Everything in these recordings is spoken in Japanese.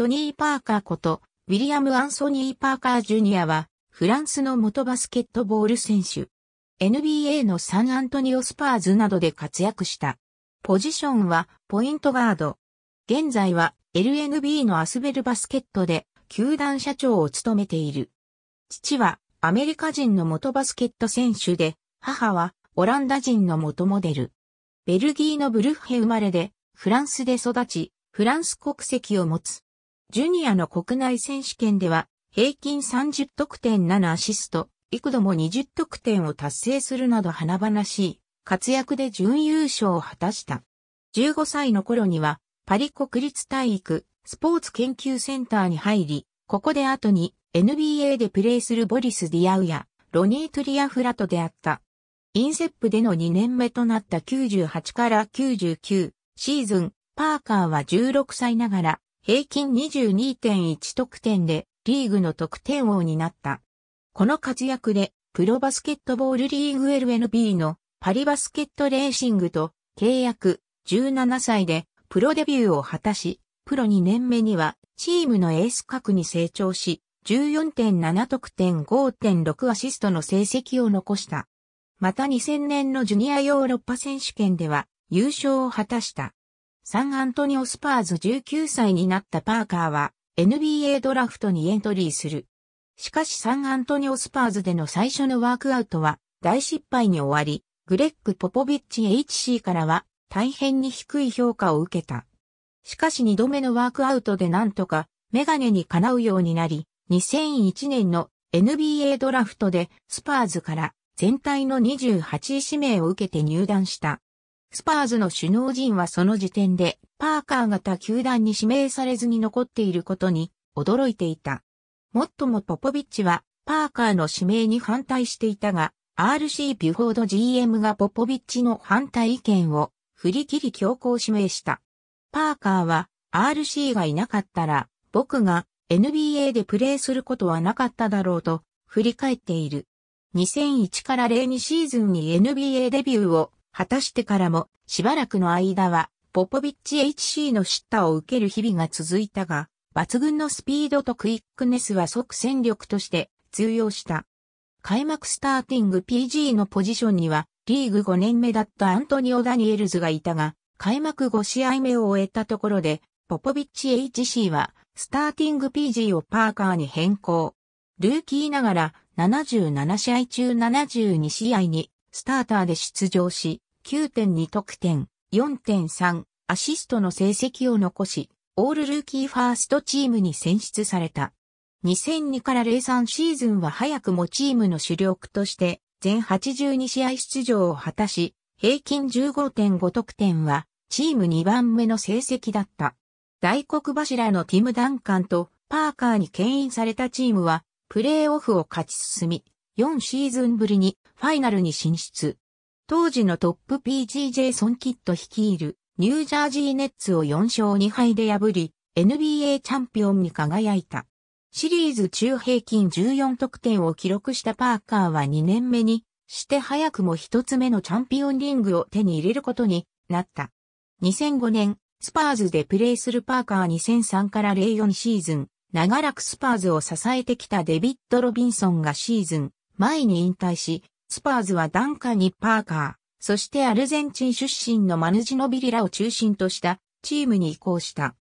トニー・パーカーこと、ウィリアム・アンソニー・パーカー・ジュニアは、フランスの元バスケットボール選手。NBA のサンアントニオ・スパーズなどで活躍した。ポジションは、ポイントガード。現在は、LNB のアスベルバスケットで、球団社長を務めている。父は、アメリカ人の元バスケット選手で、母は、オランダ人の元モデル。ベルギーのブルッヘ生まれで、フランスで育ち、フランス国籍を持つ。ジュニアの国内選手権では、平均30得点7アシスト、幾度も20得点を達成するなど華々しい活躍で準優勝を果たした。15歳の頃には、パリ国立体育スポーツ研究センターに入り、ここで後に NBA でプレーするボリス・ディアウやロニー・トリアフラと出会った。インセップでの2年目となった98から99シーズン、パーカーは16歳ながら平均22.1得点でリーグの得点王になった。この活躍でプロバスケットボールリーグ LNB のパリバスケットレーシングと契約17歳でプロデビューを果たし、プロ2年目にはチームのエース格に成長し、14.7得点5.6アシストの成績を残した。また2000年のジュニアヨーロッパ選手権では優勝を果たした。サンアントニオスパーズ19歳になったパーカーは NBA ドラフトにエントリーする。しかしサンアントニオスパーズでの最初のワークアウトは大失敗に終わり、グレッグ・ポポビッチ HC からは大変に低い評価を受けた。しかし2度目のワークアウトでなんとかメガネにかなうようになり、2001年の NBA ドラフトでスパーズから全体の28位指名を受けて入団した。スパーズの首脳陣はその時点で、パーカー型球団に指名されずに残っていることに驚いていた。もっともポポビッチは、パーカーの指名に反対していたが、RC ビュフォード GM がポポビッチの反対意見を振り切り強行指名した。パーカーは RC がいなかったら僕が NBA でプレーすることはなかっただろうと振り返っている。2001から02シーズンに NBA デビューを果たしてからも、しばらくの間は、ポポビッチ HC の出荷を受ける日々が続いたが、抜群のスピードとクイックネスは即戦力として通用した。開幕スターティング PG のポジションには、リーグ5年目だったアントニオ・ダニエルズがいたが、開幕5試合目を終えたところで、ポポビッチ HC は、スターティング PG をパーカーに変更。ルーキーながら、77試合中72試合にスターターで出場し、9.2得点、4.3アシストの成績を残し、オールルーキーファーストチームに選出された。2002から03シーズンは早くもチームの主力として全82試合出場を果たし、平均15.5得点はチーム2番目の成績だった。大黒柱のティム・ダンカンとパーカーに牽引されたチームはプレーオフを勝ち進み、4シーズンぶりにファイナルに進出。当時のトップ PG j ソン・キッド率いるニュージャージーネッツを4勝2敗で破り、NBA チャンピオンに輝いた。シリーズ中平均14得点を記録したパーカーは2年目にして早くも1つ目のチャンピオンリングを手に入れることになった。2005年、スパーズでプレーするパーカー2003から04シーズン、長らくスパーズを支えてきたデビッド・ロビンソンがシーズン前に引退し、スパーズはダンカニ・パーカー、そしてアルゼンチン出身のマヌジノビリラを中心としたチームに移行した。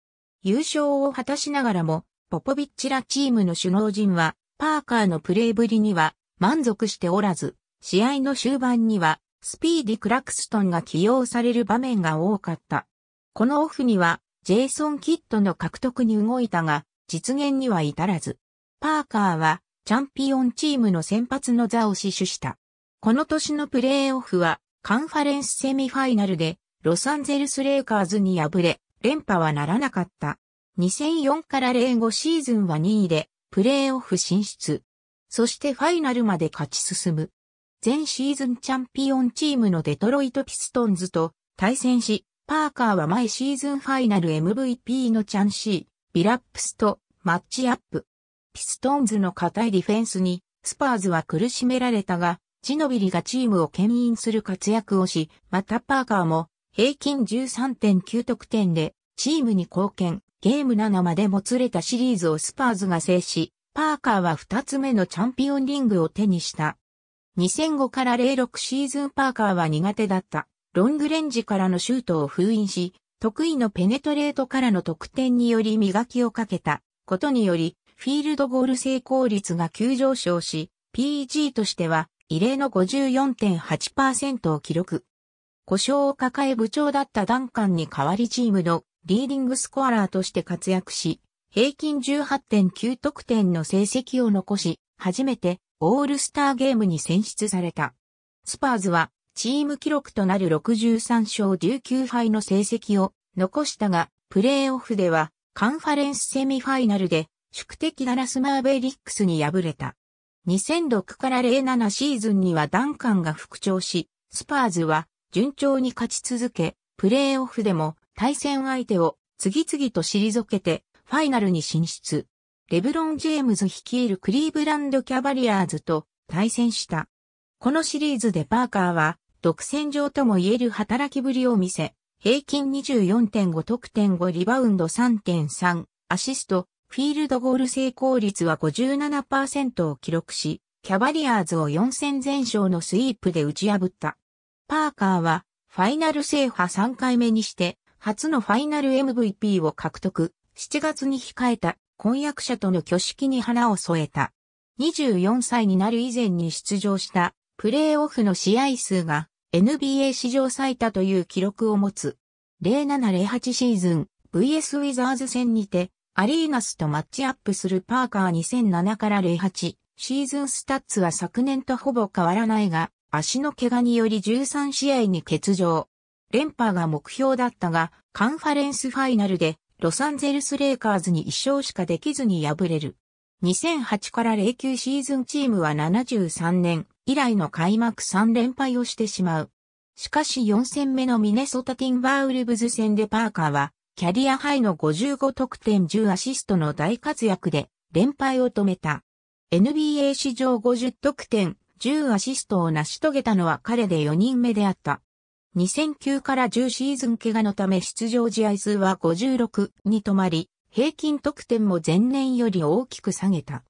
優勝を果たしながらも、ポポビッチらチームの首脳陣は、パーカーのプレーぶりには満足しておらず、試合の終盤には、スピーディ・クラクストンが起用される場面が多かった。このオフには、ジェイソン・キッドの獲得に動いたが、実現には至らず。パーカーは、チャンピオンチームの先発の座を死守した。この年のプレーオフはカンファレンスセミファイナルでロサンゼルスレイカーズに敗れ、連覇はならなかった。2004から05シーズンは2位でプレーオフ進出。そしてファイナルまで勝ち進む。前シーズンチャンピオンチームのデトロイトピストンズと対戦し、パーカーは前シーズンファイナル MVP のチャンシー、ビラップスとマッチアップ。ピストンズの硬いディフェンスに、スパーズは苦しめられたが、ジノビリがチームを牽引する活躍をし、またパーカーも平均13.9得点でチームに貢献、ゲーム7までもつれたシリーズをスパーズが制し、パーカーは2つ目のチャンピオンリングを手にした。2005から06シーズンパーカーは苦手だった。ロングレンジからのシュートを封印し、得意のペネトレートからの得点により磨きをかけたことにより、フィールドゴール成功率が急上昇し、PG としては異例の54.8%を記録。故障を抱え部長だったダンカンに代わりチームのリーディングスコアラーとして活躍し、平均18.9得点の成績を残し、初めてオールスターゲームに選出された。スパーズはチーム記録となる63勝19敗の成績を残したが、プレーオフではカンファレンスセミファイナルで宿敵ダラスマーベリックスに敗れた。2006から07シーズンにはダンカンが復調し、スパーズは順調に勝ち続け、プレーオフでも対戦相手を次々と退けてファイナルに進出。レブロン・ジェームズ率いるクリーブランド・キャバリアーズと対戦した。このシリーズでパーカーは独占上とも言える働きぶりを見せ、平均24.5得点5リバウンド3.3アシストフィールドゴール成功率は57%を記録し、キャバリアーズを4戦全勝のスイープで打ち破った。パーカーは、ファイナル制覇3回目にして、初のファイナル MVP を獲得、7月に控えた婚約者との挙式に花を添えた。24歳になる以前に出場したプレーオフの試合数が NBA 史上最多という記録を持つ。0708シーズン VS ウィザーズ戦にてアリーナスとマッチアップするパーカー2007から08シーズンスタッツは昨年とほぼ変わらないが、足の怪我により13試合に欠場。連覇が目標だったが、カンファレンスファイナルでロサンゼルスレイカーズに1勝しかできずに敗れる。2008から09シーズンチームは73年以来の開幕3連敗をしてしまう。しかし4戦目のミネソタティンバウルブズ戦でパーカーはキャリアハイの55得点10アシストの大活躍で連敗を止めた。NBA 史上50得点10アシストを成し遂げたのは彼で4人目であった。2009から10シーズン怪我のため出場試合数は56に止まり、平均得点も前年より大きく下げた。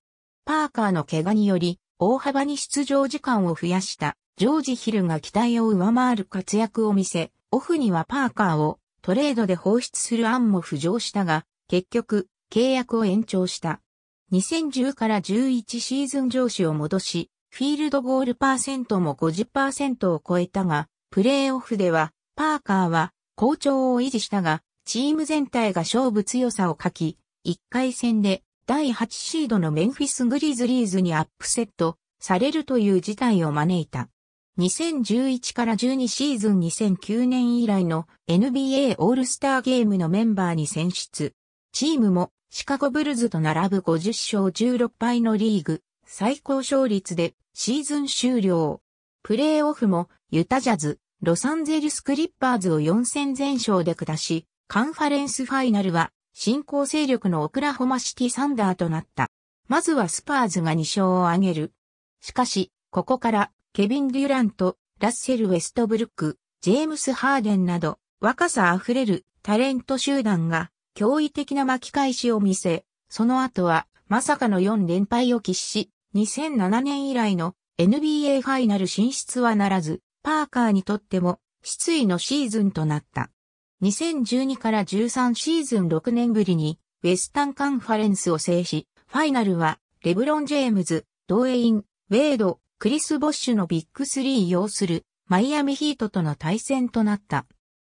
パーカーの怪我により、大幅に出場時間を増やした、ジョージ・ヒルが期待を上回る活躍を見せ、オフにはパーカーをトレードで放出する案も浮上したが、結局、契約を延長した。2010から11シーズン上司を戻し、フィールドゴールパーセントも50%を超えたが、プレーオフでは、パーカーは好調を維持したが、チーム全体が勝負強さを欠き、1回戦で第8シードのメンフィス・グリズリーズにアップセットされるという事態を招いた。2011から12シーズン2009年以来の NBA オールスターゲームのメンバーに選出。チームもシカゴブルズと並ぶ50勝16敗のリーグ最高勝率でシーズン終了。プレーオフもユタジャズ、ロサンゼルスクリッパーズを4戦全勝で下し、カンファレンスファイナルは新興勢力のオクラホマシティサンダーとなった。まずはスパーズが2勝を挙げる。しかし、ここからケビン・デュラント、ラッセル・ウェストブルック、ジェームス・ハーデンなど、若さあふれるタレント集団が驚異的な巻き返しを見せ、その後はまさかの4連敗を喫し、2007年以来の NBA ファイナル進出はならず、パーカーにとっても失意のシーズンとなった。2012から13シーズン6年ぶりにウェスタンカンファレンスを制し、ファイナルはレブロン・ジェームズ、ドウェイン、ウェイド、クリス・ボッシュのビッグスリー擁するマイアミヒートとの対戦となった。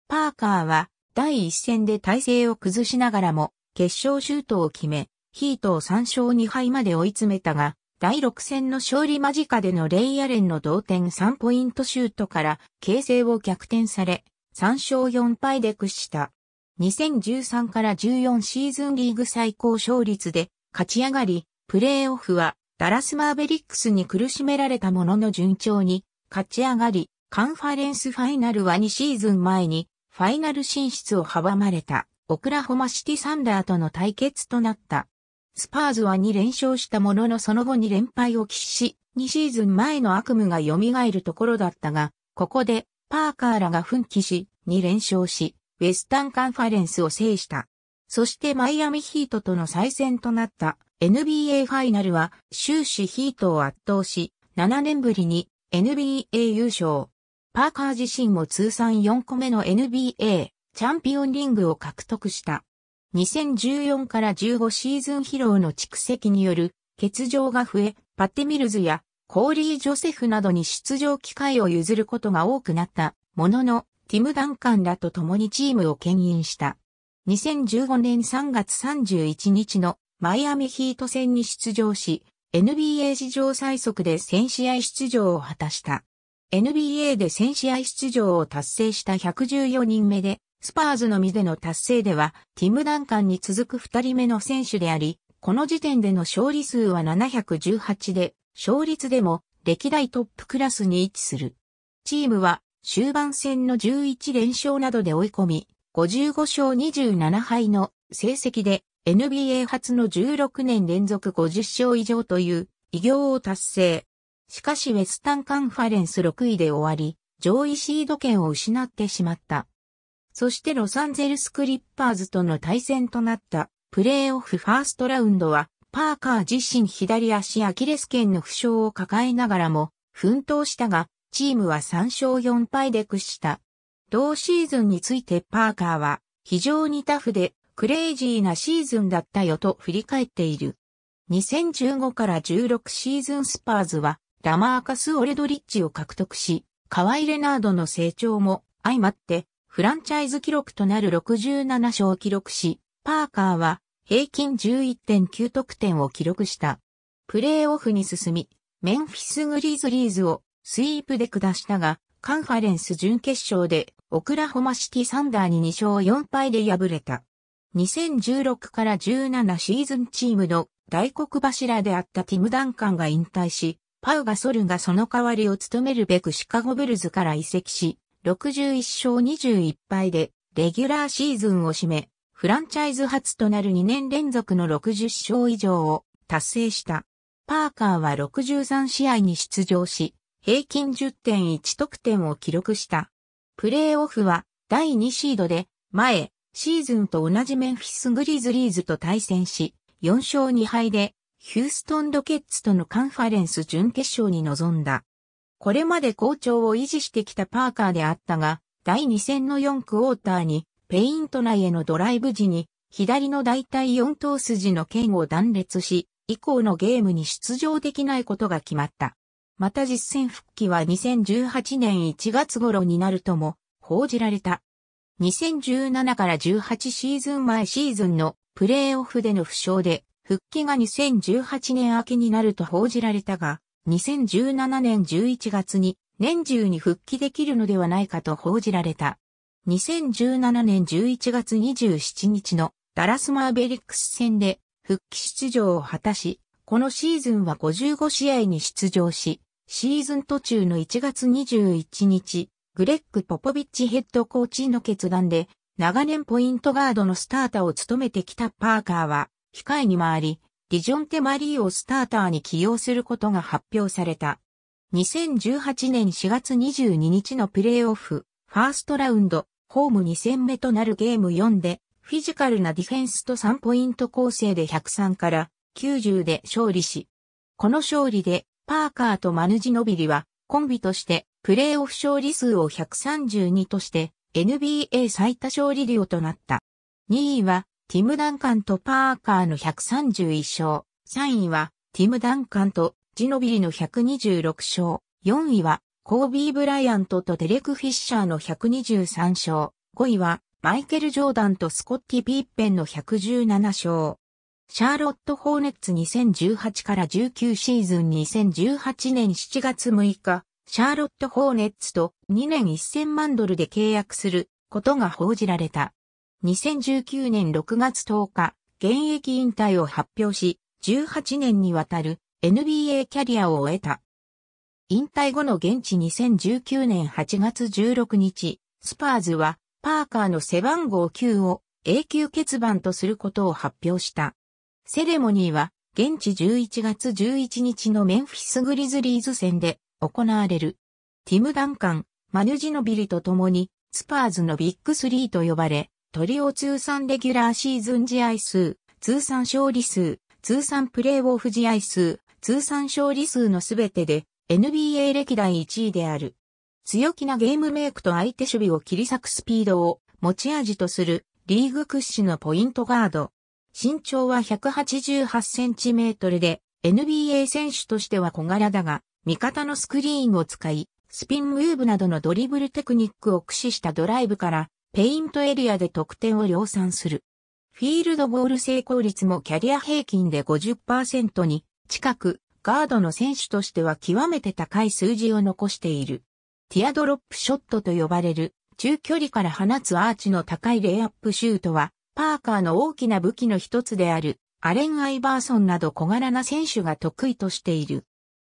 パーカーは第一戦で体勢を崩しながらも決勝シュートを決め、ヒートを3勝2敗まで追い詰めたが、第6戦の勝利間近でのレイアレンの同点3ポイントシュートから形勢を逆転され、3勝4敗で屈した。2013から14シーズンリーグ最高勝率で勝ち上がり、プレーオフはダラスマーベリックスに苦しめられたものの順調に勝ち上がり、カンファレンスファイナルは2シーズン前にファイナル進出を阻まれたオクラホマシティサンダーとの対決となった。スパーズは2連勝したもののその後に連敗を喫し、2シーズン前の悪夢が蘇るところだったが、ここでパーカーらが奮起し、2連勝し、ウェスタンカンファレンスを制した。そしてマイアミヒートとの再戦となった NBA ファイナルは終始ヒートを圧倒し、7年ぶりに NBA 優勝。パーカー自身も通算4個目の NBA チャンピオンリングを獲得した。2014から15シーズン疲労の蓄積による欠場が増え、パッテミルズやコーリー・ジョセフなどに出場機会を譲ることが多くなったものの、ティム・ダンカンらと共にチームを牽引した。2015年3月31日のマイアミヒート戦に出場し、NBA 史上最速で1000試合出場を果たした。NBA で1000試合出場を達成した114人目で、スパーズのみでの達成では、ティム・ダンカンに続く2人目の選手であり、この時点での勝利数は718で、勝率でも歴代トップクラスに位置する。チームは終盤戦の11連勝などで追い込み、55勝27敗の成績で NBA 初の16年連続50勝以上という偉業を達成。しかしウェスタンカンファレンス6位で終わり、上位シード権を失ってしまった。そしてロサンゼルスクリッパーズとの対戦となったプレーオフファーストラウンドは、パーカー自身左足アキレス腱の負傷を抱えながらも奮闘したが、チームは3勝4敗で屈した。同シーズンについてパーカーは非常にタフでクレイジーなシーズンだったよと振り返っている。2015から16シーズンスパーズは、ラマーカス・オレドリッジを獲得し、カワイ・レナードの成長も相まって、フランチャイズ記録となる67勝を記録し、パーカーは平均11.9得点を記録した。プレーオフに進み、メンフィス・グリーズリーズをスイープで下したが、カンファレンス準決勝でオクラホマシティ・サンダーに2勝4敗で敗れた。2016から17シーズンチームの大黒柱であったティム・ダンカンが引退し、パウガソルがその代わりを務めるべくシカゴブルズから移籍し、61勝21敗でレギュラーシーズンを締め、フランチャイズ初となる2年連続の60勝以上を達成した。パーカーは63試合に出場し、平均10.1得点を記録した。プレーオフは第2シードで前、シーズンと同じメンフィス・グリズリーズと対戦し、4勝2敗で、ヒューストン・ロケッツとのカンファレンス準決勝に臨んだ。これまで好調を維持してきたパーカーであったが、第2戦の4クォーターに、ペイント内へのドライブ時に、左の大体4頭筋の剣を断裂し、以降のゲームに出場できないことが決まった。また実戦復帰は2018年1月頃になるとも報じられた。2017から18シーズン前シーズンのプレーオフでの負傷で、復帰が2018年秋になると報じられたが、2017年11月に年中に復帰できるのではないかと報じられた。2017年11月27日のダラスマーベリックス戦で復帰出場を果たし、このシーズンは55試合に出場し、シーズン途中の1月21日、グレッグ・ポポビッチヘッドコーチの決断で、長年ポイントガードのスターターを務めてきたパーカーは、控えに回り、ディジョンテ・マリーをスターターに起用することが発表された。2018年4月22日のプレーオフ、ファーストラウンド、ホーム2戦目となるゲーム4で、フィジカルなディフェンスと3ポイント構成で103から90で勝利し、この勝利でパーカーとマヌジノビリはコンビとしてプレーオフ勝利数を132として NBA 最多勝利量となった。2位はティム・ダンカンとパーカーの131勝。3位はティム・ダンカンとジノビリの126勝。4位はコービー・ブライアントとデレク・フィッシャーの123勝。5位はマイケル・ジョーダンとスコッティ・ピッペンの117勝。シャーロット・ホーネッツ2018から19シーズン2018年7月6日、シャーロット・ホーネッツと2年1000万ドルで契約することが報じられた。2019年6月10日、現役引退を発表し、18年にわたる NBA キャリアを終えた。引退後の現地2019年8月16日、スパーズはパーカーの背番号9を永久欠番とすることを発表した。セレモニーは現地11月11日のメンフィスグリズリーズ戦で行われる。ティム・ダンカン、マヌジノビリと共に、スパーズのビッグスリーと呼ばれ、トリオ通算レギュラーシーズン試合数、通算勝利数、通算プレイオフ試合数、通算勝利数のすべてで NBA 歴代1位である。強気なゲームメイクと相手守備を切り裂くスピードを持ち味とするリーグ屈指のポイントガード。身長は1 8 8センチメートルで NBA 選手としては小柄だが味方のスクリーンを使い、スピンムーブなどのドリブルテクニックを駆使したドライブから、ペイントエリアで得点を量産する。フィールドボール成功率もキャリア平均で50%に近く、ガードの選手としては極めて高い数字を残している。ティアドロップショットと呼ばれる、中距離から放つアーチの高いレイアップシュートは、パーカーの大きな武器の一つである、アレン・アイバーソンなど小柄な選手が得意としている。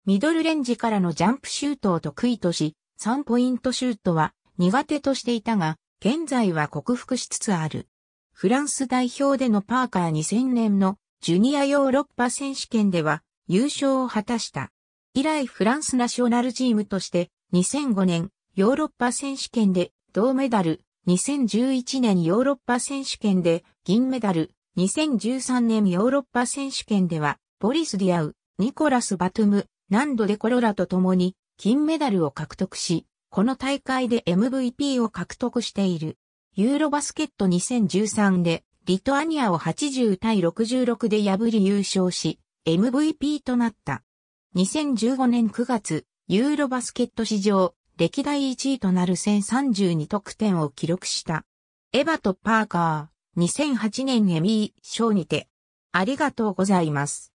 ミドルレンジからのジャンプシュートを得意とし、3ポイントシュートは苦手としていたが、現在は克服しつつある。フランス代表でのパーカー2000年のジュニアヨーロッパ選手権では優勝を果たした。以来フランスナショナルチームとして2005年ヨーロッパ選手権で銅メダル、2011年ヨーロッパ選手権で銀メダル、2013年ヨーロッパ選手権ではボリス・ディアウ、ニコラス・バトゥム、何度でコロラと共に金メダルを獲得し、この大会で MVP を獲得している。ユーロバスケット2013でリトアニアを80対66で破り優勝し、MVP となった。2015年9月、ユーロバスケット史上歴代1位となる1032得点を記録した。エヴァとパーカー、2008年エミー賞にて、ありがとうございます。